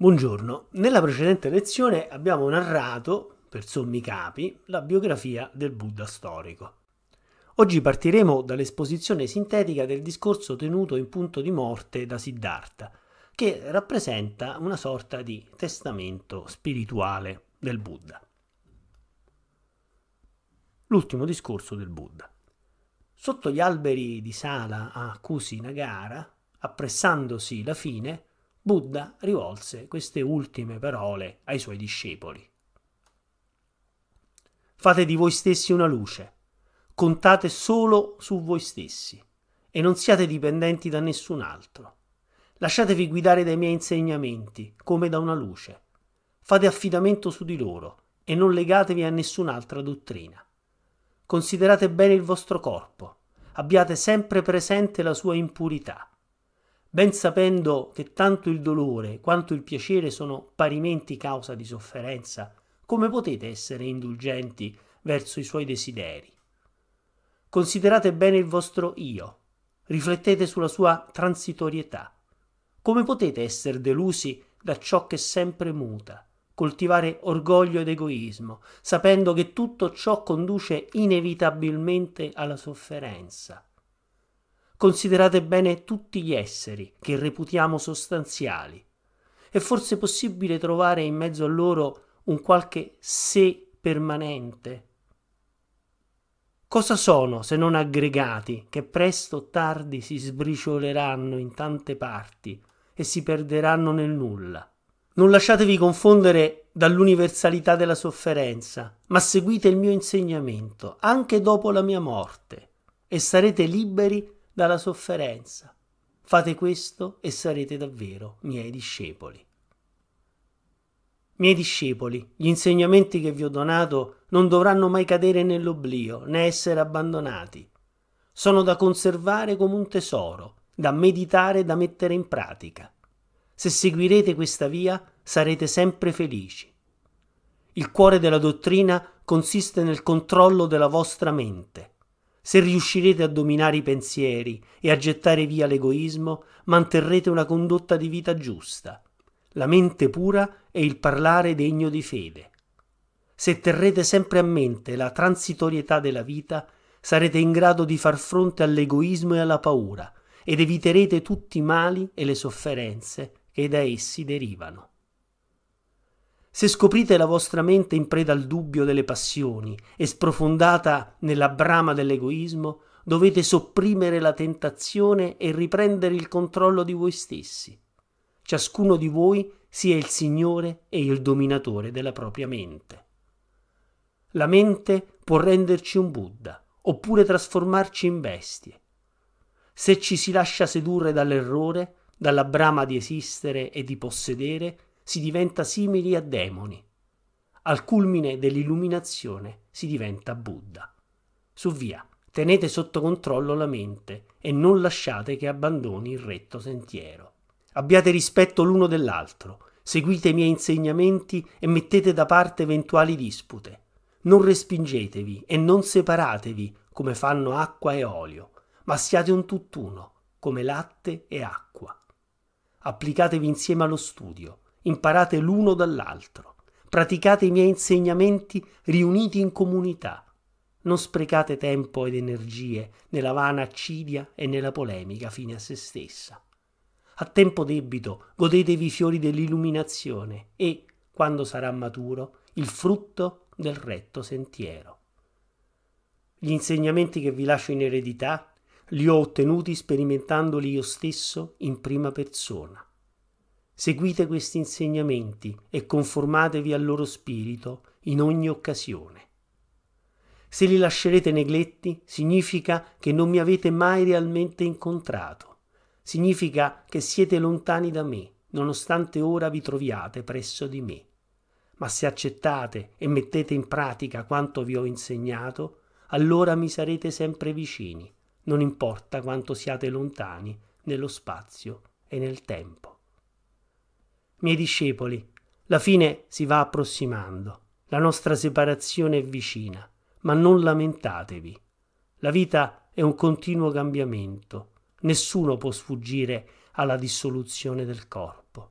Buongiorno, nella precedente lezione abbiamo narrato, per sommi capi, la biografia del Buddha storico. Oggi partiremo dall'esposizione sintetica del discorso tenuto in punto di morte da Siddhartha, che rappresenta una sorta di testamento spirituale del Buddha. L'ultimo discorso del Buddha. Sotto gli alberi di Sala a Kusinagara, appressandosi la fine, Buddha rivolse queste ultime parole ai suoi discepoli. Fate di voi stessi una luce, contate solo su voi stessi e non siate dipendenti da nessun altro. Lasciatevi guidare dai miei insegnamenti come da una luce. Fate affidamento su di loro e non legatevi a nessun'altra dottrina. Considerate bene il vostro corpo, abbiate sempre presente la sua impurità ben sapendo che tanto il dolore quanto il piacere sono parimenti causa di sofferenza, come potete essere indulgenti verso i suoi desideri? Considerate bene il vostro io, riflettete sulla sua transitorietà. Come potete essere delusi da ciò che sempre muta, coltivare orgoglio ed egoismo, sapendo che tutto ciò conduce inevitabilmente alla sofferenza? Considerate bene tutti gli esseri che reputiamo sostanziali. È forse possibile trovare in mezzo a loro un qualche sé permanente? Cosa sono se non aggregati che presto o tardi si sbricioleranno in tante parti e si perderanno nel nulla? Non lasciatevi confondere dall'universalità della sofferenza, ma seguite il mio insegnamento anche dopo la mia morte e sarete liberi dalla sofferenza. Fate questo e sarete davvero miei discepoli. Miei discepoli, gli insegnamenti che vi ho donato non dovranno mai cadere nell'oblio né essere abbandonati. Sono da conservare come un tesoro, da meditare e da mettere in pratica. Se seguirete questa via sarete sempre felici. Il cuore della dottrina consiste nel controllo della vostra mente. Se riuscirete a dominare i pensieri e a gettare via l'egoismo, manterrete una condotta di vita giusta, la mente pura e il parlare degno di fede. Se terrete sempre a mente la transitorietà della vita, sarete in grado di far fronte all'egoismo e alla paura ed eviterete tutti i mali e le sofferenze che da essi derivano. Se scoprite la vostra mente in preda al dubbio delle passioni e sprofondata nella brama dell'egoismo, dovete sopprimere la tentazione e riprendere il controllo di voi stessi. Ciascuno di voi sia il Signore e il dominatore della propria mente. La mente può renderci un Buddha, oppure trasformarci in bestie. Se ci si lascia sedurre dall'errore, dalla brama di esistere e di possedere, si diventa simili a demoni. Al culmine dell'illuminazione si diventa Buddha. Su via, tenete sotto controllo la mente e non lasciate che abbandoni il retto sentiero. Abbiate rispetto l'uno dell'altro, seguite i miei insegnamenti e mettete da parte eventuali dispute. Non respingetevi e non separatevi come fanno acqua e olio, ma siate un tutt'uno, come latte e acqua. Applicatevi insieme allo studio, imparate l'uno dall'altro, praticate i miei insegnamenti riuniti in comunità. Non sprecate tempo ed energie nella vana accidia e nella polemica fine a se stessa. A tempo debito godetevi i fiori dell'illuminazione e, quando sarà maturo, il frutto del retto sentiero. Gli insegnamenti che vi lascio in eredità li ho ottenuti sperimentandoli io stesso in prima persona. Seguite questi insegnamenti e conformatevi al loro spirito in ogni occasione. Se li lascerete negletti, significa che non mi avete mai realmente incontrato. Significa che siete lontani da me, nonostante ora vi troviate presso di me. Ma se accettate e mettete in pratica quanto vi ho insegnato, allora mi sarete sempre vicini, non importa quanto siate lontani nello spazio e nel tempo. Miei discepoli, la fine si va approssimando, la nostra separazione è vicina, ma non lamentatevi. La vita è un continuo cambiamento, nessuno può sfuggire alla dissoluzione del corpo.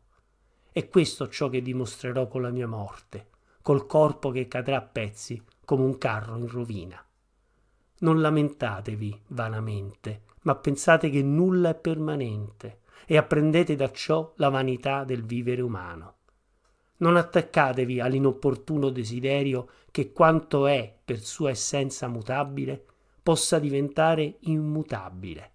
E questo ciò che dimostrerò con la mia morte, col corpo che cadrà a pezzi come un carro in rovina. Non lamentatevi vanamente, ma pensate che nulla è permanente, e apprendete da ciò la vanità del vivere umano. Non attaccatevi all'inopportuno desiderio che quanto è per sua essenza mutabile possa diventare immutabile.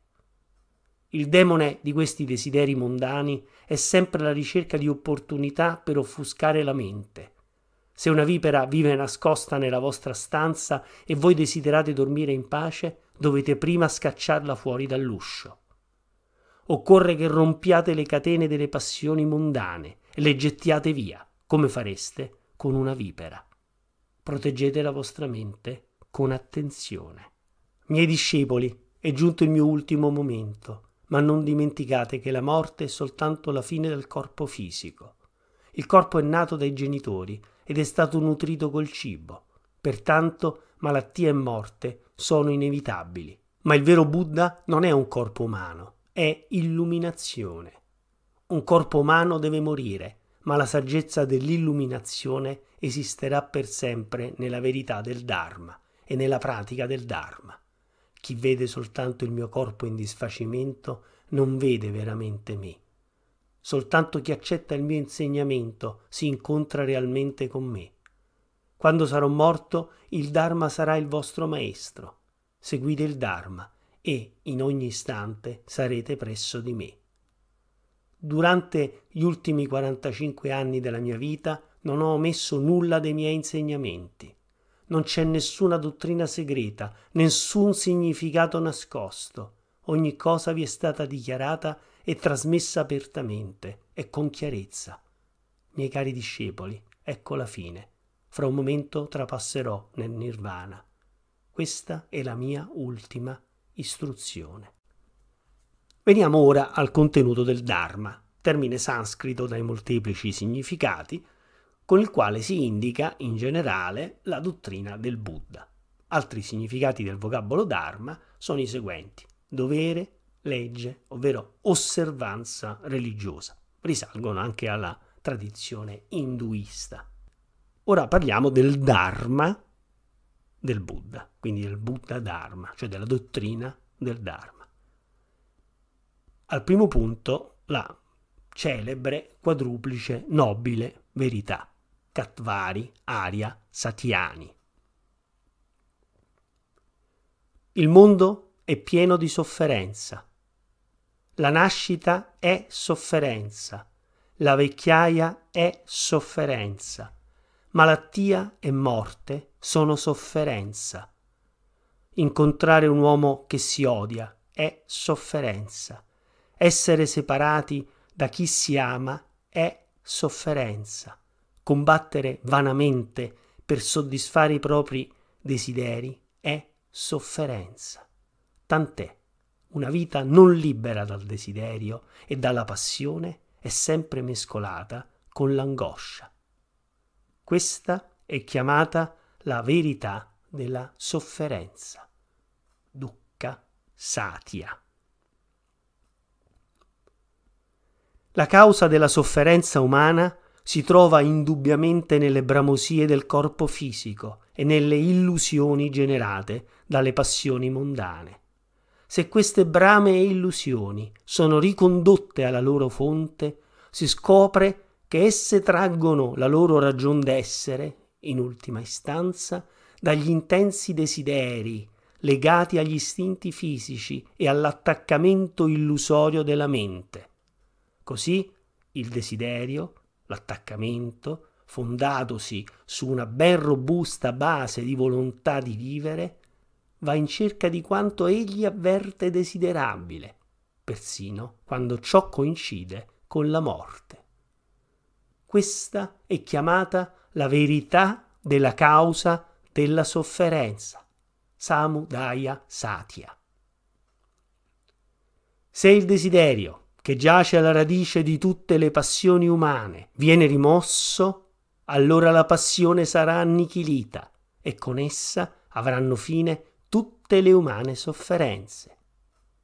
Il demone di questi desideri mondani è sempre la ricerca di opportunità per offuscare la mente. Se una vipera vive nascosta nella vostra stanza e voi desiderate dormire in pace, dovete prima scacciarla fuori dall'uscio. Occorre che rompiate le catene delle passioni mondane e le gettiate via, come fareste con una vipera. Proteggete la vostra mente con attenzione. Miei discepoli, è giunto il mio ultimo momento, ma non dimenticate che la morte è soltanto la fine del corpo fisico. Il corpo è nato dai genitori ed è stato nutrito col cibo. Pertanto malattia e morte sono inevitabili. Ma il vero Buddha non è un corpo umano, è illuminazione. Un corpo umano deve morire, ma la saggezza dell'illuminazione esisterà per sempre nella verità del Dharma e nella pratica del Dharma. Chi vede soltanto il mio corpo in disfacimento non vede veramente me. Soltanto chi accetta il mio insegnamento si incontra realmente con me. Quando sarò morto, il Dharma sarà il vostro maestro. Seguite il Dharma e in ogni istante sarete presso di me. Durante gli ultimi 45 anni della mia vita non ho omesso nulla dei miei insegnamenti. Non c'è nessuna dottrina segreta, nessun significato nascosto. Ogni cosa vi è stata dichiarata e trasmessa apertamente e con chiarezza. Miei cari discepoli, ecco la fine. Fra un momento trapasserò nel nirvana. Questa è la mia ultima istruzione. Veniamo ora al contenuto del Dharma, termine sanscrito dai molteplici significati, con il quale si indica in generale la dottrina del Buddha. Altri significati del vocabolo Dharma sono i seguenti: dovere, legge, ovvero osservanza religiosa. Risalgono anche alla tradizione induista. Ora parliamo del Dharma del Buddha, quindi del Buddha Dharma, cioè della dottrina del Dharma. Al primo punto la celebre quadruplice nobile verità, Katvari, Arya, Satyani. Il mondo è pieno di sofferenza. La nascita è sofferenza, la vecchiaia è sofferenza, malattia e morte sono sofferenza. Incontrare un uomo che si odia è sofferenza. Essere separati da chi si ama è sofferenza. Combattere vanamente per soddisfare i propri desideri è sofferenza. Tant'è, una vita non libera dal desiderio e dalla passione è sempre mescolata con l'angoscia. Questa è chiamata la verità della sofferenza. Ducca Satia. La causa della sofferenza umana si trova indubbiamente nelle bramosie del corpo fisico e nelle illusioni generate dalle passioni mondane. Se queste brame e illusioni sono ricondotte alla loro fonte, si scopre che esse traggono la loro ragion d'essere in ultima istanza, dagli intensi desideri legati agli istinti fisici e all'attaccamento illusorio della mente. Così il desiderio, l'attaccamento, fondatosi su una ben robusta base di volontà di vivere, va in cerca di quanto egli avverte desiderabile, persino quando ciò coincide con la morte. Questa è chiamata la verità della causa della sofferenza. Samudaya Satya. Se il desiderio, che giace alla radice di tutte le passioni umane, viene rimosso, allora la passione sarà annichilita e con essa avranno fine tutte le umane sofferenze.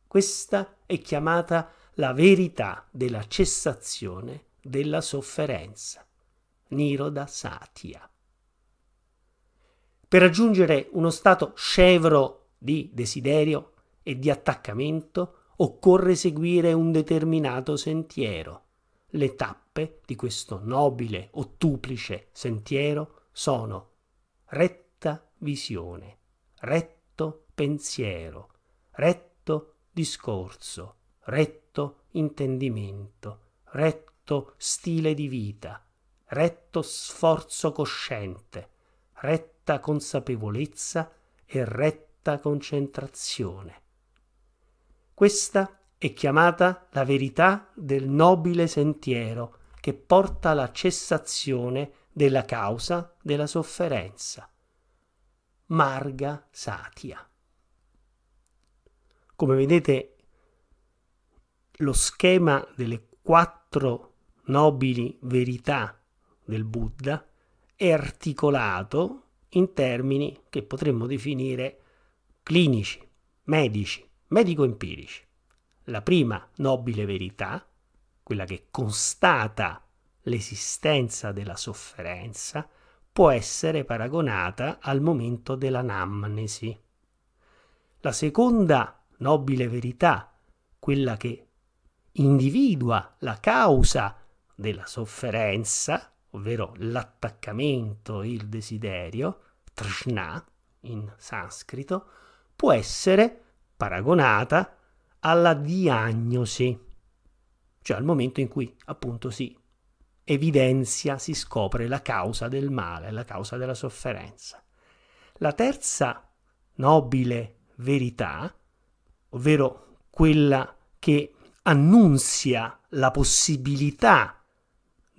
Questa è chiamata la verità della cessazione della sofferenza. Niroda Satya. Per raggiungere uno stato scevro di desiderio e di attaccamento occorre seguire un determinato sentiero. Le tappe di questo nobile ottuplice sentiero sono retta visione, retto pensiero, retto discorso, retto intendimento, retto stile di vita, retto sforzo cosciente, retta consapevolezza e retta concentrazione. Questa è chiamata la verità del nobile sentiero che porta alla cessazione della causa della sofferenza. Marga Satia. Come vedete, lo schema delle quattro nobili verità del Buddha è articolato in termini che potremmo definire clinici, medici, medico-empirici. La prima nobile verità, quella che constata l'esistenza della sofferenza, può essere paragonata al momento dell'anamnesi. La seconda nobile verità, quella che individua la causa della sofferenza, ovvero l'attaccamento, il desiderio, trishna in sanscrito, può essere paragonata alla diagnosi, cioè al momento in cui appunto si evidenzia, si scopre la causa del male, la causa della sofferenza. La terza nobile verità, ovvero quella che annunzia la possibilità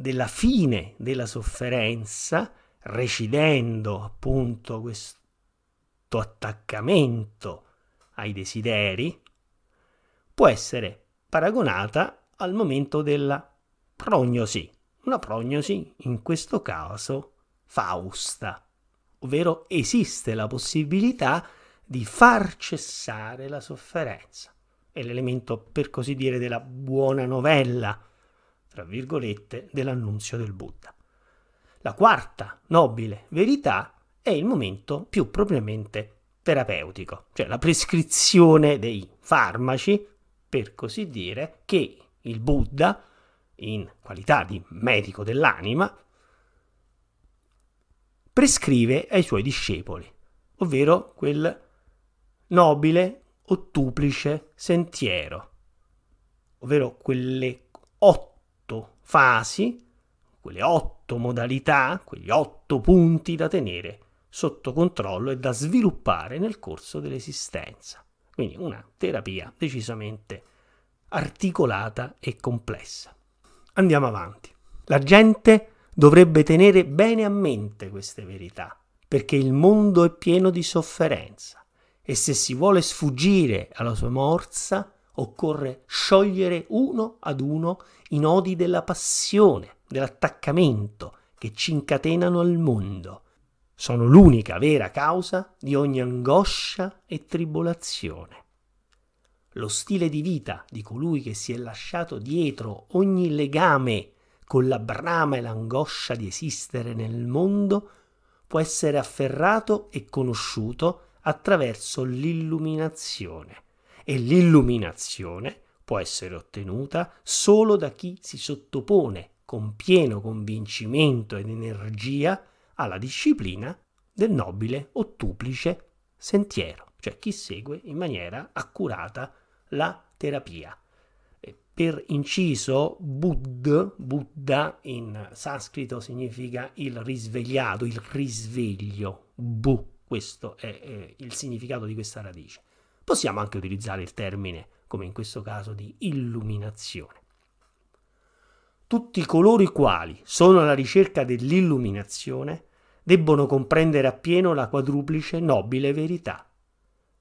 della fine della sofferenza, recidendo appunto questo attaccamento ai desideri, può essere paragonata al momento della prognosi, una prognosi in questo caso fausta, ovvero esiste la possibilità di far cessare la sofferenza. È l'elemento, per così dire, della buona novella tra virgolette, dell'annunzio del Buddha. La quarta nobile verità è il momento più propriamente terapeutico, cioè la prescrizione dei farmaci, per così dire, che il Buddha, in qualità di medico dell'anima, prescrive ai suoi discepoli, ovvero quel nobile ottuplice sentiero, ovvero quelle otto fasi, quelle otto modalità, quegli otto punti da tenere sotto controllo e da sviluppare nel corso dell'esistenza. Quindi una terapia decisamente articolata e complessa. Andiamo avanti. La gente dovrebbe tenere bene a mente queste verità, perché il mondo è pieno di sofferenza e se si vuole sfuggire alla sua morsa, occorre sciogliere uno ad uno i nodi della passione, dell'attaccamento che ci incatenano al mondo. Sono l'unica vera causa di ogni angoscia e tribolazione. Lo stile di vita di colui che si è lasciato dietro ogni legame con la brama e l'angoscia di esistere nel mondo può essere afferrato e conosciuto attraverso l'illuminazione e l'illuminazione può essere ottenuta solo da chi si sottopone con pieno convincimento ed energia alla disciplina del nobile ottuplice sentiero, cioè chi segue in maniera accurata la terapia. Per inciso, Buddha, Buddha in sanscrito significa il risvegliato, il risveglio, Bu, questo è eh, il significato di questa radice possiamo anche utilizzare il termine, come in questo caso, di illuminazione. Tutti coloro i quali sono alla ricerca dell'illuminazione debbono comprendere appieno la quadruplice nobile verità.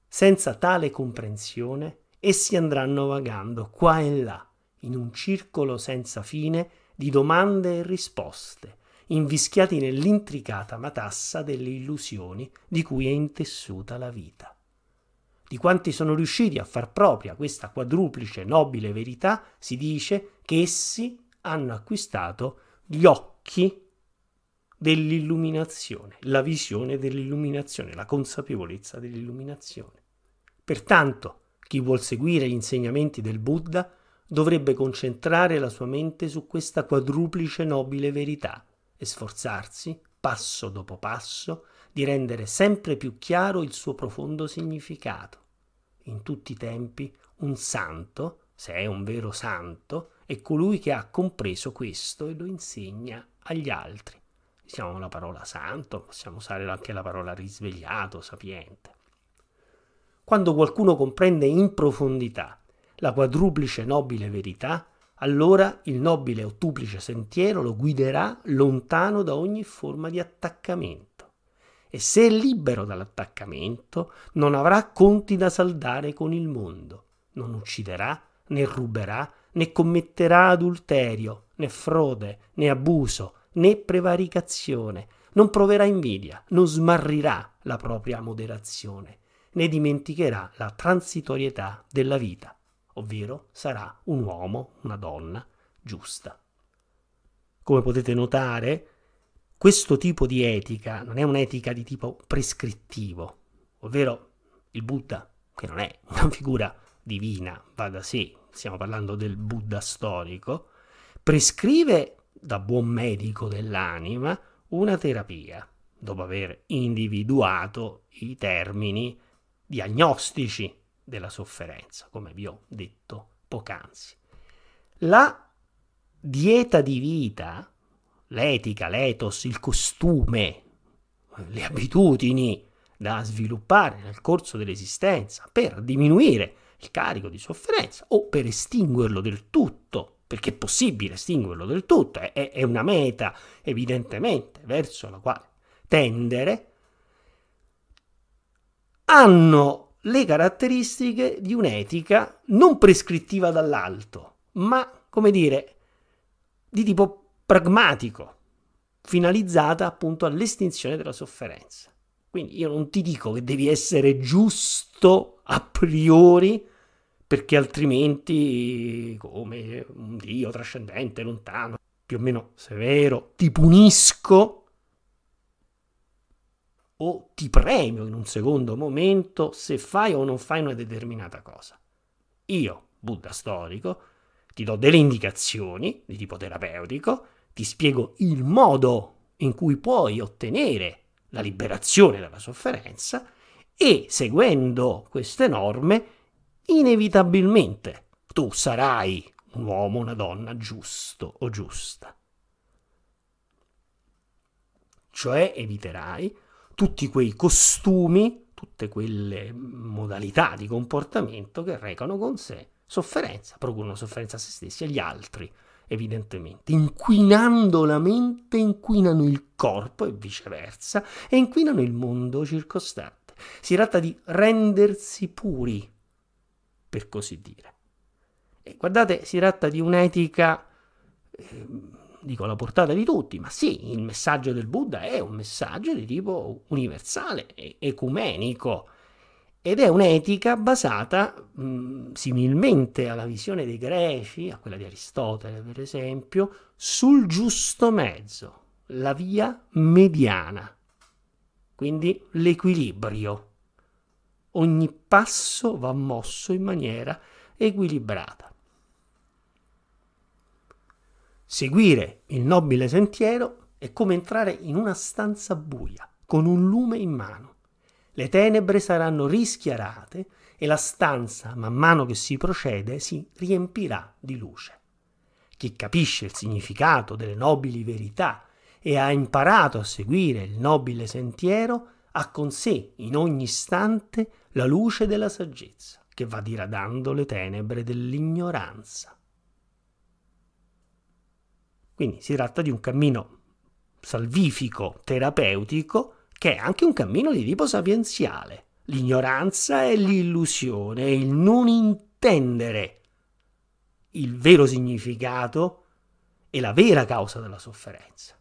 Senza tale comprensione, essi andranno vagando qua e là, in un circolo senza fine di domande e risposte, invischiati nell'intricata matassa delle illusioni di cui è intessuta la vita di quanti sono riusciti a far propria questa quadruplice nobile verità, si dice che essi hanno acquistato gli occhi dell'illuminazione, la visione dell'illuminazione, la consapevolezza dell'illuminazione. Pertanto, chi vuol seguire gli insegnamenti del Buddha dovrebbe concentrare la sua mente su questa quadruplice nobile verità e sforzarsi, passo dopo passo, di rendere sempre più chiaro il suo profondo significato. In tutti i tempi un santo, se è un vero santo, è colui che ha compreso questo e lo insegna agli altri. Usiamo la parola santo, possiamo usare anche la parola risvegliato, sapiente. Quando qualcuno comprende in profondità la quadruplice nobile verità, allora il nobile ottuplice sentiero lo guiderà lontano da ogni forma di attaccamento e se è libero dall'attaccamento non avrà conti da saldare con il mondo, non ucciderà, né ruberà, né commetterà adulterio, né frode, né abuso, né prevaricazione, non proverà invidia, non smarrirà la propria moderazione, né dimenticherà la transitorietà della vita, ovvero sarà un uomo, una donna giusta. Come potete notare, questo tipo di etica non è un'etica di tipo prescrittivo, ovvero il Buddha, che non è una figura divina, va da sé, stiamo parlando del Buddha storico, prescrive da buon medico dell'anima una terapia, dopo aver individuato i termini diagnostici della sofferenza, come vi ho detto poc'anzi. La dieta di vita l'etica, l'ethos, il costume, le abitudini da sviluppare nel corso dell'esistenza per diminuire il carico di sofferenza o per estinguerlo del tutto, perché è possibile estinguerlo del tutto, è, è una meta evidentemente verso la quale tendere, hanno le caratteristiche di un'etica non prescrittiva dall'alto, ma come dire, di tipo pragmatico, finalizzata appunto all'estinzione della sofferenza. Quindi io non ti dico che devi essere giusto a priori, perché altrimenti, come un Dio trascendente, lontano, più o meno severo, ti punisco o ti premio in un secondo momento se fai o non fai una determinata cosa. Io, Buddha storico, ti do delle indicazioni di tipo terapeutico ti spiego il modo in cui puoi ottenere la liberazione dalla sofferenza e seguendo queste norme inevitabilmente tu sarai un uomo, una donna giusto o giusta. Cioè eviterai tutti quei costumi, tutte quelle modalità di comportamento che recano con sé sofferenza, procurano sofferenza a se stessi e agli altri evidentemente. Inquinando la mente inquinano il corpo e viceversa, e inquinano il mondo circostante. Si tratta di rendersi puri, per così dire. E guardate, si tratta di un'etica, eh, dico alla portata di tutti, ma sì, il messaggio del Buddha è un messaggio di tipo universale, ecumenico ed è un'etica basata mh, similmente alla visione dei greci, a quella di Aristotele per esempio, sul giusto mezzo, la via mediana, quindi l'equilibrio. Ogni passo va mosso in maniera equilibrata. Seguire il nobile sentiero è come entrare in una stanza buia con un lume in mano le tenebre saranno rischiarate e la stanza, man mano che si procede, si riempirà di luce. Chi capisce il significato delle nobili verità e ha imparato a seguire il nobile sentiero, ha con sé in ogni istante la luce della saggezza, che va diradando le tenebre dell'ignoranza. Quindi si tratta di un cammino salvifico, terapeutico, che è anche un cammino di tipo sapienziale. L'ignoranza è l'illusione, è il non intendere il vero significato e la vera causa della sofferenza.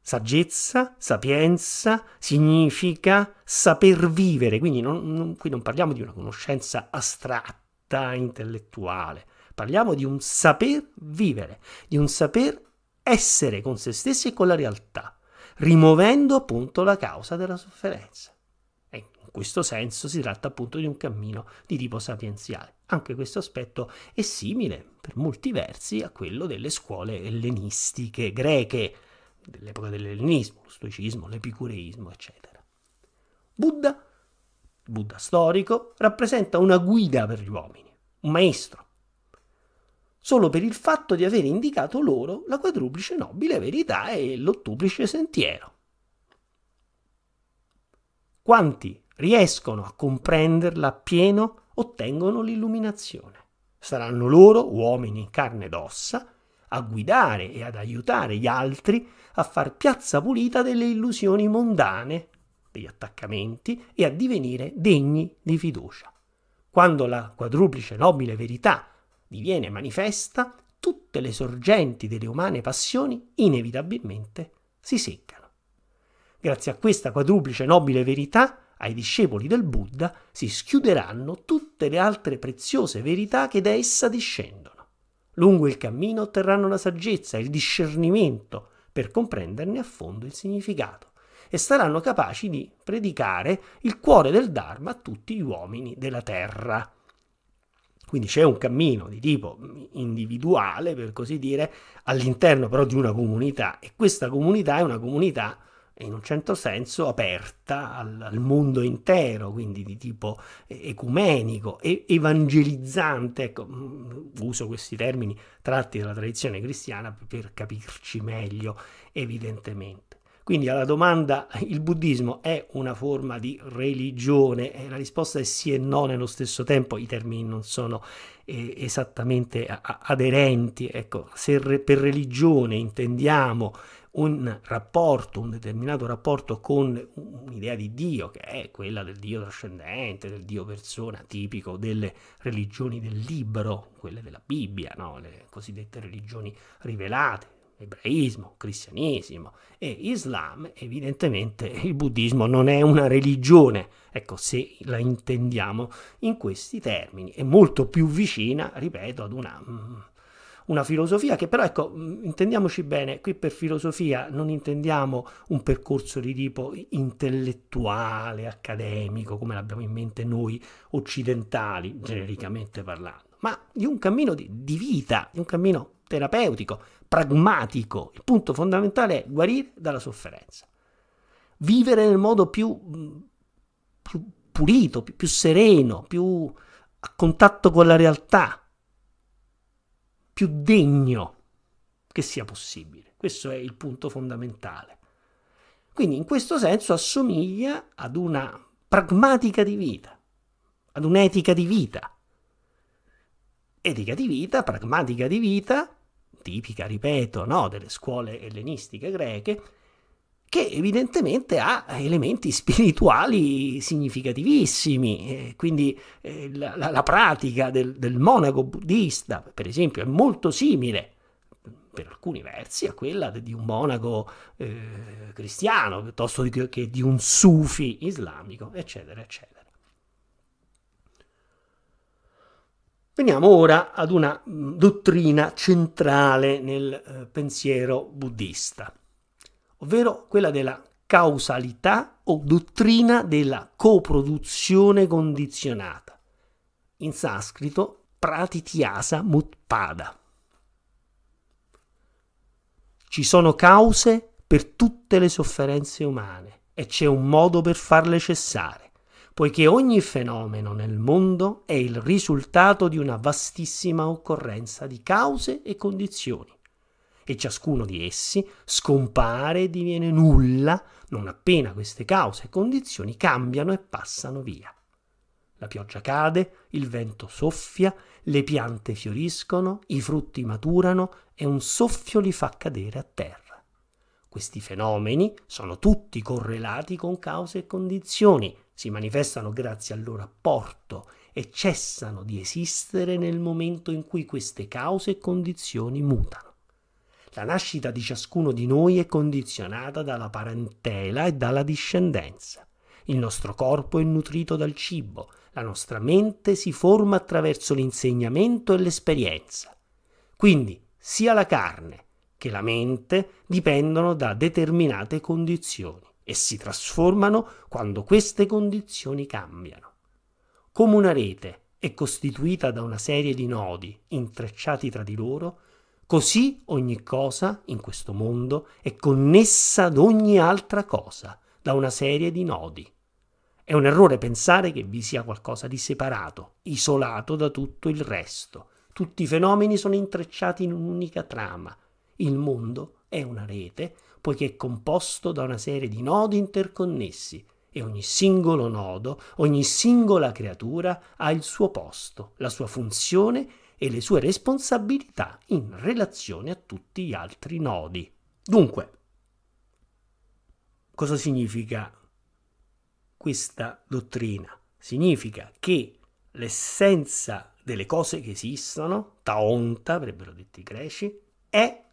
Saggezza, sapienza significa saper vivere, quindi non, non, qui non parliamo di una conoscenza astratta, intellettuale, parliamo di un saper vivere, di un saper essere con se stessi e con la realtà rimuovendo appunto la causa della sofferenza. E in questo senso si tratta appunto di un cammino di tipo sapienziale. Anche questo aspetto è simile, per molti versi, a quello delle scuole ellenistiche greche, dell'epoca dell'ellenismo, lo stoicismo, l'epicureismo, eccetera. Buddha, Buddha storico, rappresenta una guida per gli uomini, un maestro, solo per il fatto di aver indicato loro la quadruplice nobile verità e l'ottuplice sentiero. Quanti riescono a comprenderla appieno ottengono l'illuminazione. Saranno loro, uomini in carne ed ossa, a guidare e ad aiutare gli altri a far piazza pulita delle illusioni mondane, degli attaccamenti e a divenire degni di fiducia. Quando la quadruplice nobile verità diviene manifesta, tutte le sorgenti delle umane passioni inevitabilmente si seccano. Grazie a questa quadruplice nobile verità, ai discepoli del Buddha si schiuderanno tutte le altre preziose verità che da essa discendono. Lungo il cammino otterranno la saggezza e il discernimento per comprenderne a fondo il significato e saranno capaci di predicare il cuore del Dharma a tutti gli uomini della terra. Quindi c'è un cammino di tipo individuale, per così dire, all'interno però di una comunità e questa comunità è una comunità in un certo senso aperta al, al mondo intero, quindi di tipo ecumenico, e, evangelizzante, ecco, mm, uso questi termini tratti dalla tradizione cristiana per capirci meglio, evidentemente. Quindi alla domanda il buddismo è una forma di religione? Eh, la risposta è sì e no nello stesso tempo, i termini non sono eh, esattamente aderenti. Ecco, se re per religione intendiamo un rapporto, un determinato rapporto con un'idea di Dio, che è quella del Dio trascendente, del Dio persona, tipico delle religioni del libro, quelle della Bibbia, no? le cosiddette religioni rivelate, ebraismo, cristianesimo e islam, evidentemente il buddismo non è una religione, ecco se la intendiamo in questi termini, è molto più vicina, ripeto, ad una, mm, una filosofia che però, ecco, mm, intendiamoci bene, qui per filosofia non intendiamo un percorso di tipo intellettuale, accademico, come l'abbiamo in mente noi occidentali, genericamente parlando, ma di un cammino di, di vita, di un cammino terapeutico, pragmatico. Il punto fondamentale è guarire dalla sofferenza. Vivere nel modo più, mm, più pulito, più, più sereno, più a contatto con la realtà, più degno che sia possibile. Questo è il punto fondamentale. Quindi in questo senso assomiglia ad una pragmatica di vita, ad un'etica di vita. Etica di vita, pragmatica di vita, tipica, ripeto, no, delle scuole ellenistiche greche, che evidentemente ha elementi spirituali significativissimi, eh, quindi eh, la, la, la, pratica del, del monaco buddista, per esempio, è molto simile per alcuni versi a quella di un monaco eh, cristiano piuttosto che di un sufi islamico, eccetera, eccetera. Veniamo ora ad una mm, dottrina centrale nel eh, pensiero buddista, ovvero quella della causalità o dottrina della coproduzione condizionata, in sanscrito pratityasa mutpada. Ci sono cause per tutte le sofferenze umane e c'è un modo per farle cessare poiché ogni fenomeno nel mondo è il risultato di una vastissima occorrenza di cause e condizioni, e ciascuno di essi scompare e diviene nulla non appena queste cause e condizioni cambiano e passano via. La pioggia cade, il vento soffia, le piante fioriscono, i frutti maturano e un soffio li fa cadere a terra. Questi fenomeni sono tutti correlati con cause e condizioni, si manifestano grazie al loro apporto e cessano di esistere nel momento in cui queste cause e condizioni mutano. La nascita di ciascuno di noi è condizionata dalla parentela e dalla discendenza. Il nostro corpo è nutrito dal cibo, la nostra mente si forma attraverso l'insegnamento e l'esperienza. Quindi sia la carne che la mente dipendono da determinate condizioni e si trasformano quando queste condizioni cambiano. Come una rete è costituita da una serie di nodi intrecciati tra di loro, così ogni cosa in questo mondo è connessa ad ogni altra cosa da una serie di nodi. È un errore pensare che vi sia qualcosa di separato, isolato da tutto il resto. Tutti i fenomeni sono intrecciati in un'unica trama. Il mondo è è una rete, poiché è composto da una serie di nodi interconnessi e ogni singolo nodo, ogni singola creatura ha il suo posto, la sua funzione e le sue responsabilità in relazione a tutti gli altri nodi. Dunque, cosa significa questa dottrina? Significa che l'essenza delle cose che esistono, taonta, avrebbero detto i greci, è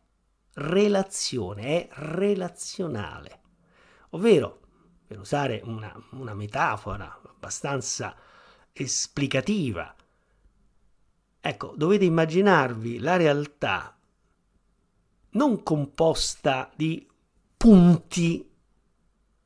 relazione, è relazionale. Ovvero, per usare una, una metafora abbastanza esplicativa, ecco, dovete immaginarvi la realtà non composta di punti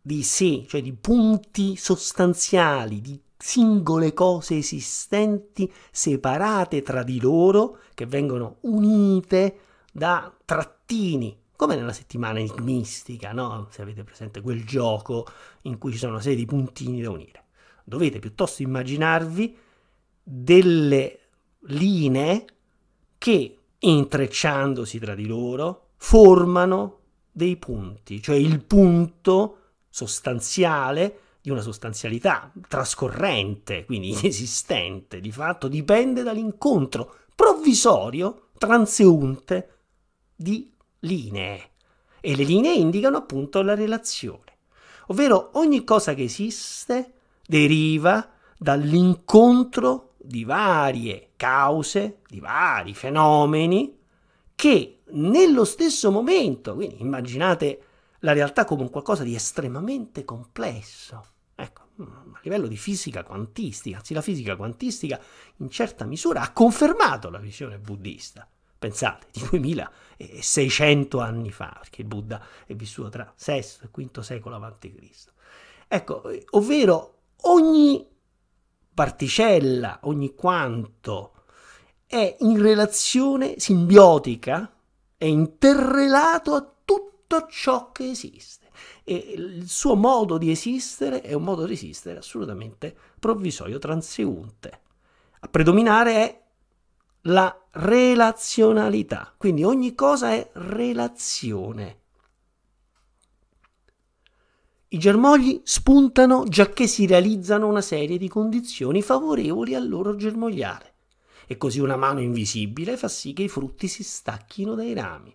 di sé, cioè di punti sostanziali, di singole cose esistenti separate tra di loro che vengono unite da trattamenti mattini, come nella settimana enigmistica, no? se avete presente quel gioco in cui ci sono una serie di puntini da unire. Dovete piuttosto immaginarvi delle linee che intrecciandosi tra di loro formano dei punti, cioè il punto sostanziale di una sostanzialità trascorrente, quindi inesistente di fatto, dipende dall'incontro provvisorio, transeunte di linee e le linee indicano appunto la relazione, ovvero ogni cosa che esiste deriva dall'incontro di varie cause, di vari fenomeni che nello stesso momento, quindi immaginate la realtà come un qualcosa di estremamente complesso, ecco, mm, a livello di fisica quantistica, anzi la fisica quantistica in certa misura ha confermato la visione buddista, pensate, di 2600 anni fa, perché il Buddha è vissuto tra VI e V secolo a.C. Ecco, ovvero ogni particella, ogni quanto è in relazione simbiotica, è interrelato a tutto ciò che esiste. E il suo modo di esistere è un modo di esistere assolutamente provvisorio, transeunte. A predominare è la relazionalità. Quindi ogni cosa è relazione. I germogli spuntano giacché si realizzano una serie di condizioni favorevoli al loro germogliare. E così una mano invisibile fa sì che i frutti si stacchino dai rami.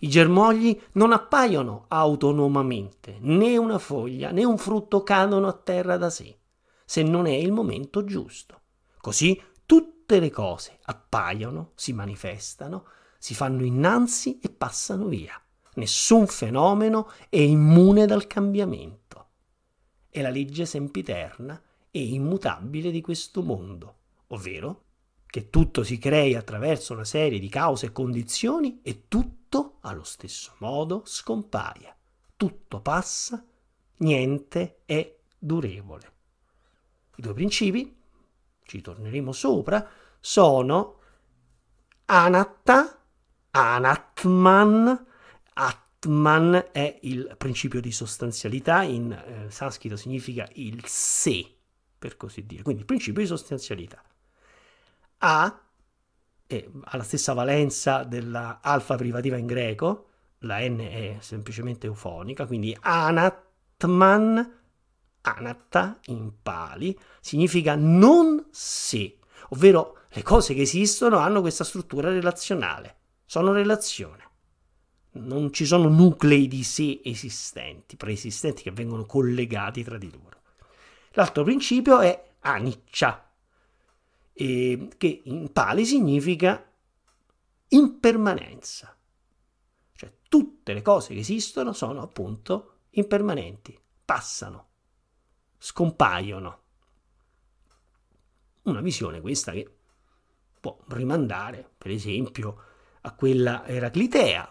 I germogli non appaiono autonomamente, né una foglia né un frutto cadono a terra da sé, se non è il momento giusto. Così tutte le cose appaiono, si manifestano, si fanno innanzi e passano via. Nessun fenomeno è immune dal cambiamento. È la legge sempiterna e immutabile di questo mondo, ovvero che tutto si crei attraverso una serie di cause e condizioni e tutto allo stesso modo scompaia. Tutto passa, niente è durevole. I due principi ci torneremo sopra, sono anatta, anatman, atman è il principio di sostanzialità, in eh, sanscrito significa il sé, per così dire, quindi il principio di sostanzialità. A eh, ha la stessa valenza dell'alfa privativa in greco, la N è semplicemente eufonica, quindi anatman, anatta in pali, significa non se, ovvero le cose che esistono hanno questa struttura relazionale, sono relazione. Non ci sono nuclei di sé esistenti, preesistenti, che vengono collegati tra di loro. L'altro principio è aniccia, eh, che in pali significa impermanenza. Cioè tutte le cose che esistono sono appunto impermanenti, passano, scompaiono. Una visione questa che può rimandare, per esempio, a quella eraclitea,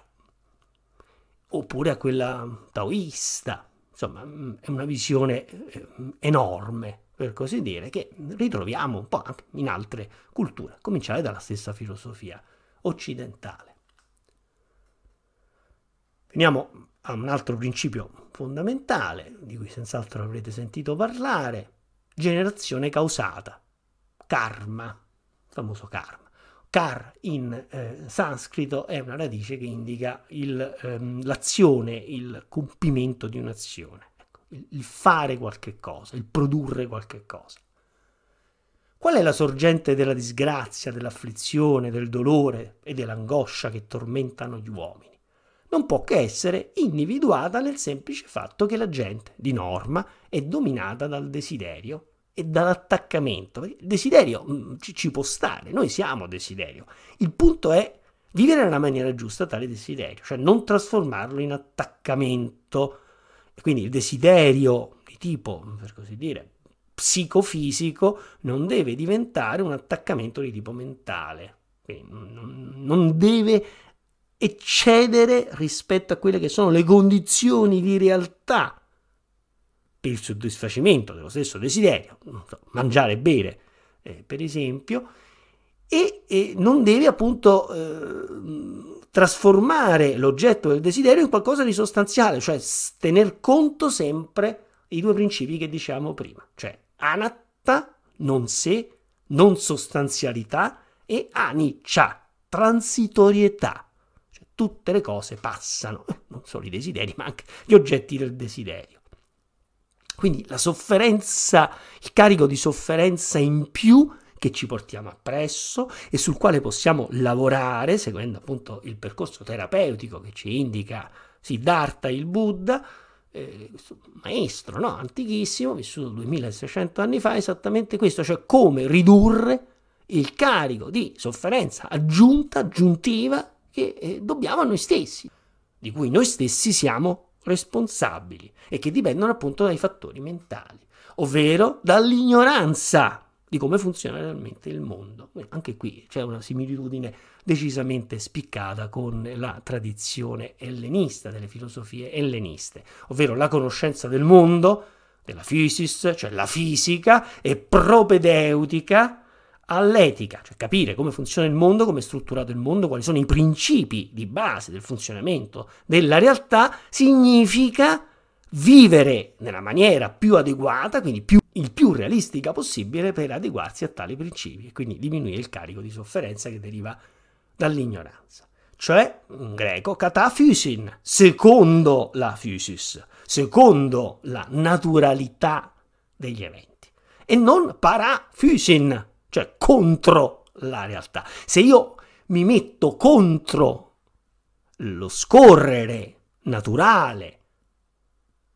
oppure a quella taoista. Insomma, mm, è una visione eh, enorme, per così dire, che ritroviamo un po' anche in altre culture, a cominciare dalla stessa filosofia occidentale. Veniamo a un altro principio fondamentale, di cui senz'altro avrete sentito parlare, generazione causata karma, il famoso karma. Kar in eh, sanscrito è una radice che indica il, ehm, l'azione, il compimento di un'azione, ecco, il fare qualche cosa, il produrre qualche cosa. Qual è la sorgente della disgrazia, dell'afflizione, del dolore e dell'angoscia che tormentano gli uomini? Non può che essere individuata nel semplice fatto che la gente, di norma, è dominata dal desiderio e dall'attaccamento. Il desiderio mm, ci, ci può stare, noi siamo desiderio. Il punto è vivere nella maniera giusta tale desiderio, cioè non trasformarlo in attaccamento. Quindi il desiderio di tipo, per così dire, psicofisico non deve diventare un attaccamento di tipo mentale, quindi non deve eccedere rispetto a quelle che sono le condizioni di realtà per il soddisfacimento dello stesso desiderio, mangiare e bere eh, per esempio, e, e, non deve appunto eh, trasformare l'oggetto del desiderio in qualcosa di sostanziale, cioè tener conto sempre i due principi che dicevamo prima, cioè anatta, non sé, non sostanzialità e aniccia, transitorietà, cioè tutte le cose passano, non solo i desideri ma anche gli oggetti del desiderio. Quindi la sofferenza, il carico di sofferenza in più che ci portiamo appresso e sul quale possiamo lavorare seguendo appunto il percorso terapeutico che ci indica Siddhartha il Buddha, eh, maestro no? antichissimo, vissuto 2600 anni fa, esattamente questo, cioè come ridurre il carico di sofferenza aggiunta, aggiuntiva che eh, dobbiamo a noi stessi, di cui noi stessi siamo responsabili e che dipendono appunto dai fattori mentali, ovvero dall'ignoranza di come funziona realmente il mondo. Anche qui c'è una similitudine decisamente spiccata con la tradizione ellenista, delle filosofie elleniste, ovvero la conoscenza del mondo, della physis, cioè la fisica, è propedeutica all'etica, cioè capire come funziona il mondo, come è strutturato il mondo, quali sono i principi di base del funzionamento della realtà, significa vivere nella maniera più adeguata, quindi più, il più realistica possibile per adeguarsi a tali principi e quindi diminuire il carico di sofferenza che deriva dall'ignoranza. Cioè, in greco, kataphysin, secondo la physis, secondo la naturalità degli eventi, e non paraphysin, cioè contro la realtà. Se io mi metto contro lo scorrere naturale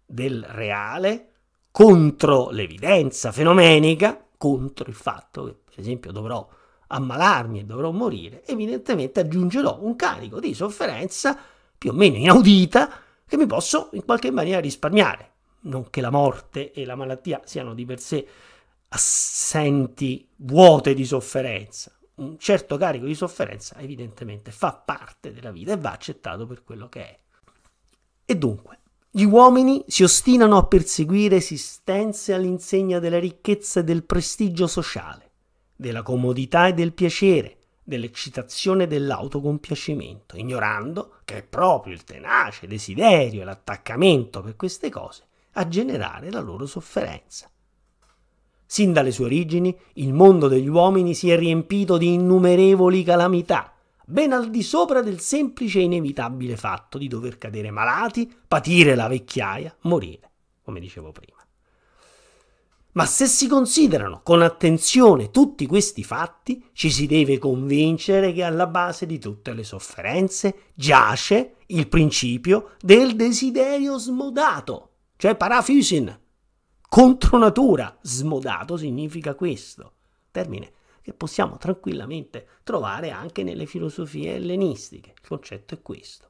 del reale, contro l'evidenza fenomenica, contro il fatto che per esempio dovrò ammalarmi e dovrò morire, evidentemente aggiungerò un carico di sofferenza più o meno inaudita che mi posso in qualche maniera risparmiare. Non che la morte e la malattia siano di per sé assenti, vuote di sofferenza. Un certo carico di sofferenza evidentemente fa parte della vita e va accettato per quello che è. E dunque, gli uomini si ostinano a perseguire esistenze all'insegna della ricchezza e del prestigio sociale, della comodità e del piacere, dell'eccitazione e dell'autocompiacimento, ignorando che è proprio il tenace desiderio e l'attaccamento per queste cose a generare la loro sofferenza. Sin dalle sue origini, il mondo degli uomini si è riempito di innumerevoli calamità, ben al di sopra del semplice e inevitabile fatto di dover cadere malati, patire la vecchiaia, morire, come dicevo prima. Ma se si considerano con attenzione tutti questi fatti, ci si deve convincere che alla base di tutte le sofferenze giace il principio del desiderio smodato, cioè parafusin, contro natura. Smodato significa questo. Termine che possiamo tranquillamente trovare anche nelle filosofie ellenistiche. Il concetto è questo.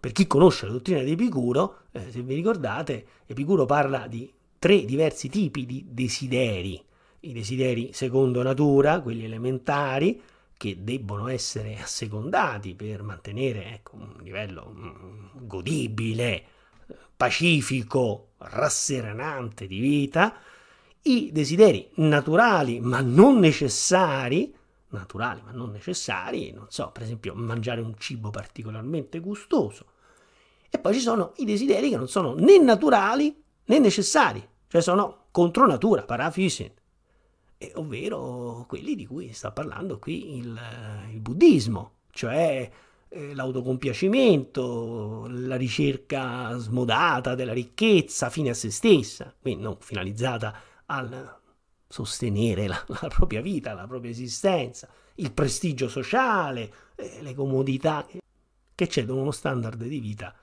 Per chi conosce la dottrina di Epicuro, eh, se vi ricordate, Epicuro parla di tre diversi tipi di desideri. I desideri secondo natura, quelli elementari, che debbono essere assecondati per mantenere ecco, un livello mm, godibile pacifico, rasserenante di vita, i desideri naturali ma non necessari, naturali ma non necessari, non so, per esempio mangiare un cibo particolarmente gustoso. E poi ci sono i desideri che non sono né naturali né necessari, cioè sono contro natura, parafisin, ovvero quelli di cui sta parlando qui il, eh, il buddismo, cioè eh, l'autocompiacimento, la ricerca smodata della ricchezza fine a se stessa, quindi non finalizzata al sostenere la, la propria vita, la propria esistenza, il prestigio sociale, eh, le comodità che, che cedono uno standard di vita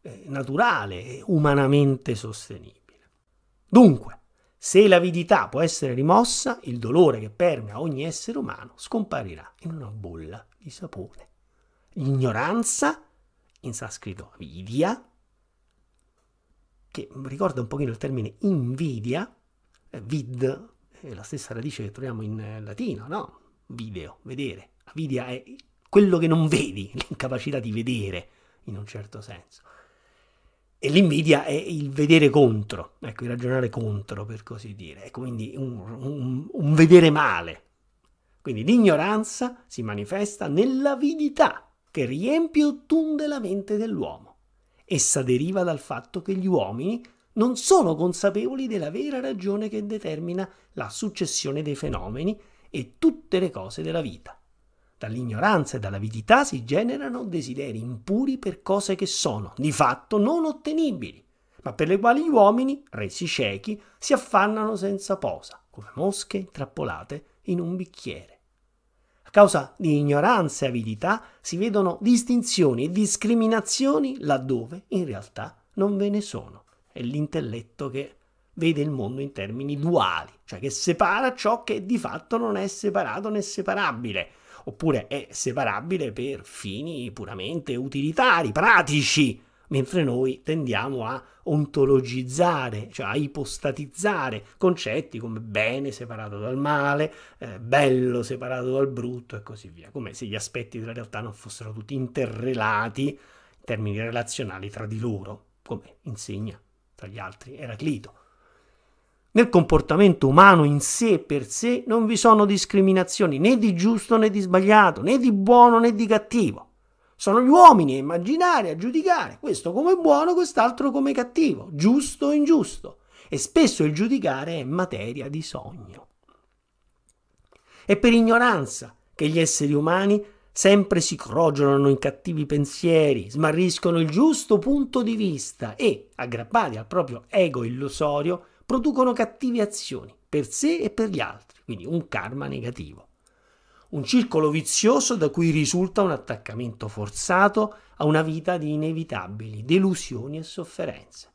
eh, naturale e umanamente sostenibile. Dunque, se l'avidità può essere rimossa, il dolore che permea ogni essere umano scomparirà in una bolla di sapone ignoranza, in sanscrito avidia, che ricorda un pochino il termine invidia, eh, vid è la stessa radice che troviamo in eh, latino, no? Video, vedere. Avidia è quello che non vedi, l'incapacità di vedere in un certo senso. E l'invidia è il vedere contro, ecco, il ragionare contro, per così dire. Ecco, quindi un, un, un vedere male. Quindi l'ignoranza si manifesta nell'avidità, che riempie o tunde la mente dell'uomo. Essa deriva dal fatto che gli uomini non sono consapevoli della vera ragione che determina la successione dei fenomeni e tutte le cose della vita. Dall'ignoranza e dall'avidità si generano desideri impuri per cose che sono, di fatto, non ottenibili, ma per le quali gli uomini, resi ciechi, si affannano senza posa, come mosche intrappolate in un bicchiere. A causa di ignoranza e avidità si vedono distinzioni e discriminazioni laddove in realtà non ve ne sono. È l'intelletto che vede il mondo in termini duali, cioè che separa ciò che di fatto non è separato né separabile, oppure è separabile per fini puramente utilitari, pratici, mentre noi tendiamo a ontologizzare, cioè a ipostatizzare concetti come bene separato dal male, eh, bello separato dal brutto e così via, come se gli aspetti della realtà non fossero tutti interrelati in termini relazionali tra di loro, come insegna tra gli altri Eraclito. Nel comportamento umano in sé per sé non vi sono discriminazioni né di giusto né di sbagliato, né di buono né di cattivo. Sono gli uomini a immaginare, a giudicare, questo come buono, quest'altro come cattivo, giusto o ingiusto. E spesso il giudicare è materia di sogno. È per ignoranza che gli esseri umani sempre si crogiolano in cattivi pensieri, smarriscono il giusto punto di vista e, aggrappati al proprio ego illusorio, producono cattive azioni per sé e per gli altri, quindi un karma negativo un circolo vizioso da cui risulta un attaccamento forzato a una vita di inevitabili delusioni e sofferenze.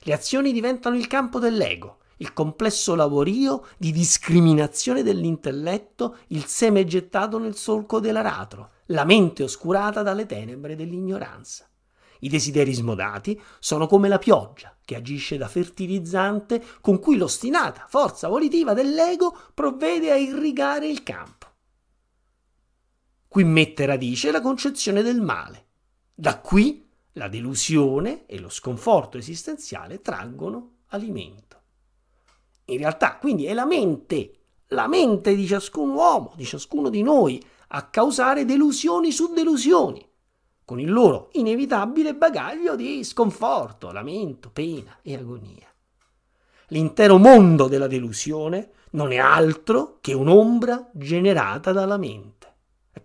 Le azioni diventano il campo dell'ego, il complesso lavorio di discriminazione dell'intelletto, il seme gettato nel solco dell'aratro, la mente oscurata dalle tenebre dell'ignoranza. I desideri smodati sono come la pioggia che agisce da fertilizzante con cui l'ostinata forza volitiva dell'ego provvede a irrigare il campo. Qui mette radice la concezione del male. Da qui la delusione e lo sconforto esistenziale traggono alimento. In realtà, quindi, è la mente, la mente di ciascun uomo, di ciascuno di noi, a causare delusioni su delusioni, con il loro inevitabile bagaglio di sconforto, lamento, pena e agonia. L'intero mondo della delusione non è altro che un'ombra generata dalla mente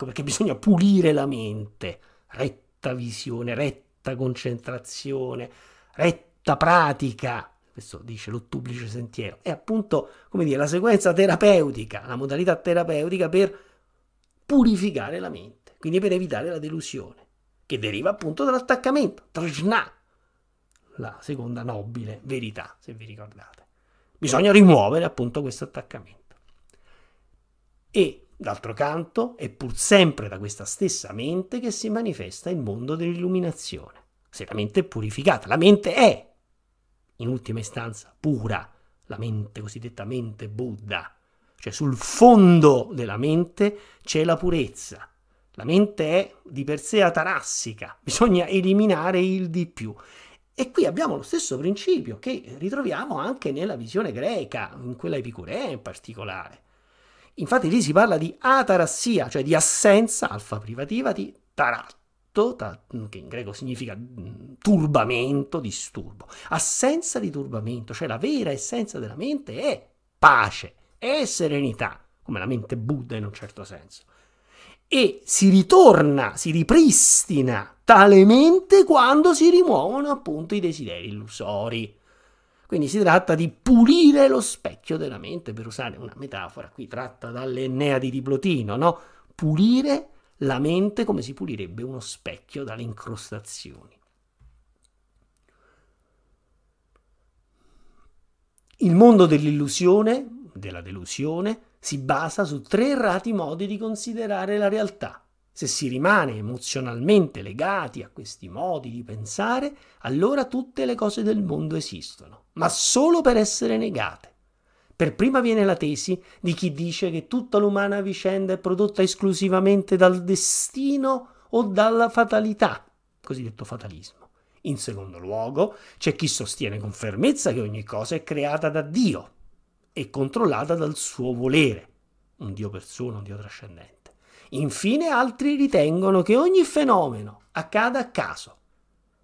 ecco perché bisogna pulire la mente, retta visione, retta concentrazione, retta pratica. Questo dice l'ottuplice sentiero. È appunto, come dire, la sequenza terapeutica, la modalità terapeutica per purificare la mente, quindi per evitare la delusione, che deriva appunto dall'attaccamento, trajna, la seconda nobile verità, se vi ricordate. Bisogna rimuovere appunto questo attaccamento. E D'altro canto, è pur sempre da questa stessa mente che si manifesta il mondo dell'illuminazione. Se la mente è purificata, la mente è, in ultima istanza, pura, la mente cosiddetta mente Buddha. Cioè sul fondo della mente c'è la purezza. La mente è di per sé atarassica, bisogna eliminare il di più. E qui abbiamo lo stesso principio che ritroviamo anche nella visione greca, in quella epicurea eh, in particolare Infatti lì si parla di atarassia, cioè di assenza alfa privativa di taratto, ta, che in greco significa turbamento, disturbo. Assenza di turbamento, cioè la vera essenza della mente è pace, è serenità, come la mente Buddha in un certo senso. E si ritorna, si ripristina tale mente quando si rimuovono appunto i desideri illusori. Quindi si tratta di pulire lo specchio della mente, per usare una metafora qui tratta dall'Enneadi di Diplotino, no? Pulire la mente come si pulirebbe uno specchio dalle incrostazioni. Il mondo dell'illusione, della delusione, si basa su tre errati modi di considerare la realtà. Se si rimane emozionalmente legati a questi modi di pensare, allora tutte le cose del mondo esistono, ma solo per essere negate. Per prima viene la tesi di chi dice che tutta l'umana vicenda è prodotta esclusivamente dal destino o dalla fatalità, cosiddetto fatalismo. In secondo luogo, c'è chi sostiene con fermezza che ogni cosa è creata da Dio e controllata dal suo volere, un Dio persona, un Dio trascendente. Infine altri ritengono che ogni fenomeno accada a caso,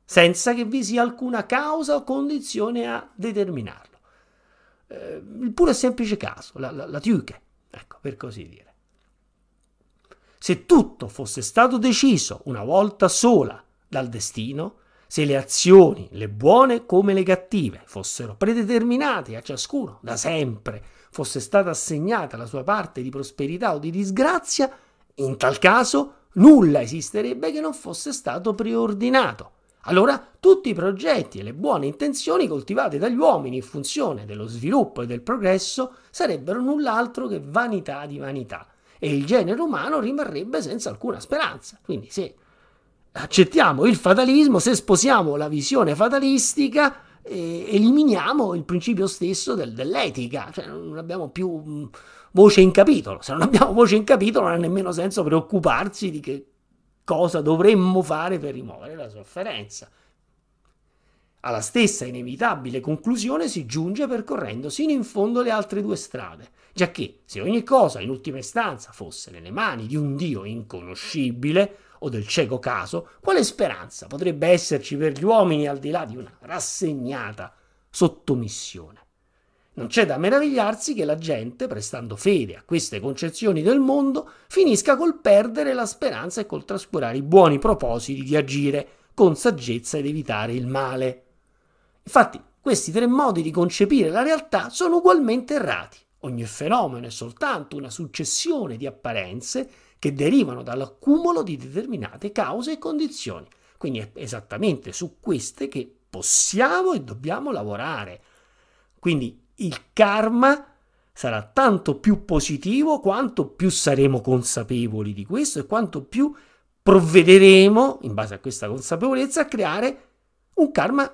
senza che vi sia alcuna causa o condizione a determinarlo. Eh, il puro e semplice caso, la, la, la tiuche, ecco, per così dire. Se tutto fosse stato deciso una volta sola dal destino, se le azioni, le buone come le cattive, fossero predeterminate a ciascuno da sempre, fosse stata assegnata la sua parte di prosperità o di disgrazia, in tal caso nulla esisterebbe che non fosse stato preordinato. Allora tutti i progetti e le buone intenzioni coltivate dagli uomini in funzione dello sviluppo e del progresso sarebbero null'altro che vanità di vanità e il genere umano rimarrebbe senza alcuna speranza. Quindi se accettiamo il fatalismo, se sposiamo la visione fatalistica, eh, eliminiamo il principio stesso del, dell'etica, cioè non abbiamo più... Mh, mm, voce in capitolo. Se non abbiamo voce in capitolo non ha nemmeno senso preoccuparsi di che cosa dovremmo fare per rimuovere la sofferenza. Alla stessa inevitabile conclusione si giunge percorrendo sino in fondo le altre due strade, giacché se ogni cosa in ultima istanza fosse nelle mani di un Dio inconoscibile o del cieco caso, quale speranza potrebbe esserci per gli uomini al di là di una rassegnata sottomissione? Non c'è da meravigliarsi che la gente, prestando fede a queste concezioni del mondo, finisca col perdere la speranza e col trascurare i buoni propositi di agire con saggezza ed evitare il male. Infatti, questi tre modi di concepire la realtà sono ugualmente errati. Ogni fenomeno è soltanto una successione di apparenze che derivano dall'accumulo di determinate cause e condizioni. Quindi è esattamente su queste che possiamo e dobbiamo lavorare. Quindi il karma sarà tanto più positivo quanto più saremo consapevoli di questo e quanto più provvederemo, in base a questa consapevolezza, a creare un karma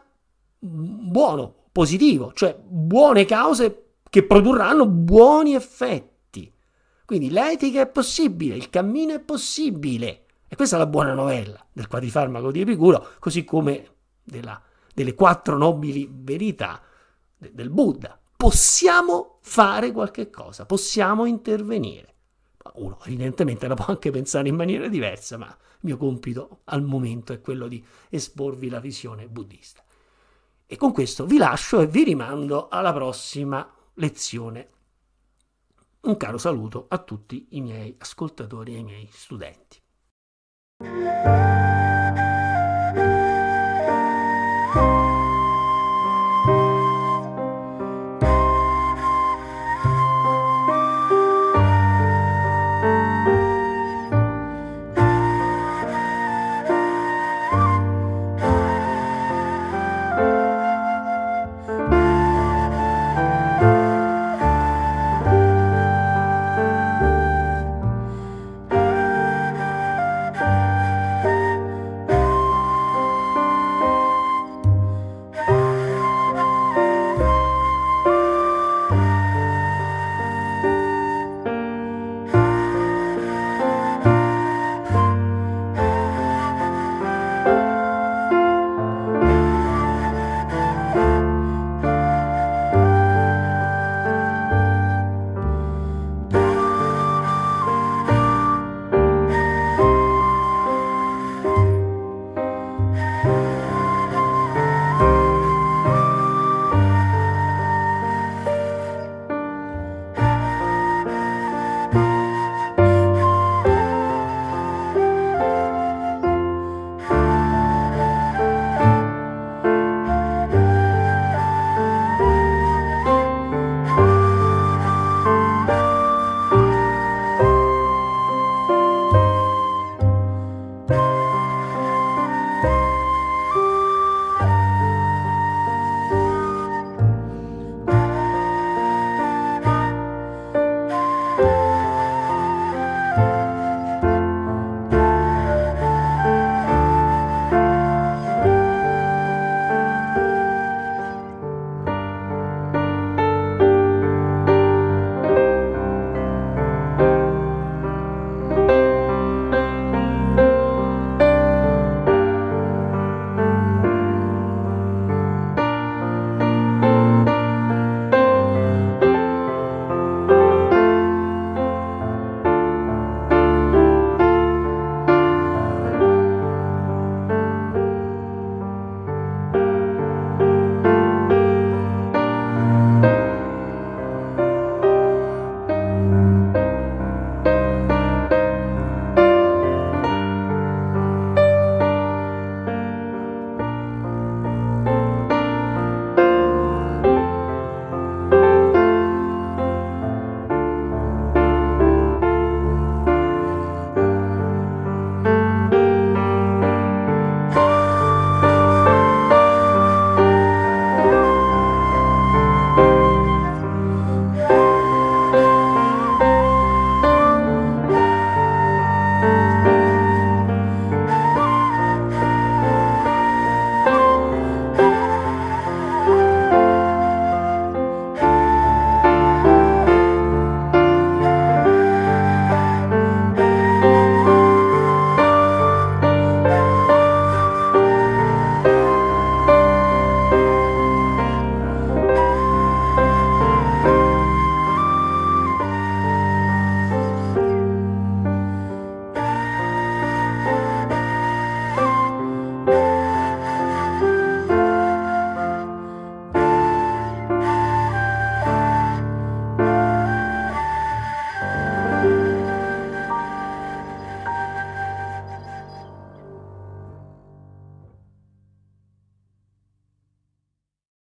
buono, positivo, cioè buone cause che produrranno buoni effetti. Quindi l'etica è possibile, il cammino è possibile. E questa è la buona novella del quadrifarmaco di Epicuro, così come della, delle quattro nobili verità del Buddha possiamo fare qualche cosa, possiamo intervenire. Uno evidentemente la può anche pensare in maniera diversa, ma il mio compito al momento è quello di esporvi la visione buddista. E con questo vi lascio e vi rimando alla prossima lezione. Un caro saluto a tutti i miei ascoltatori e ai miei studenti.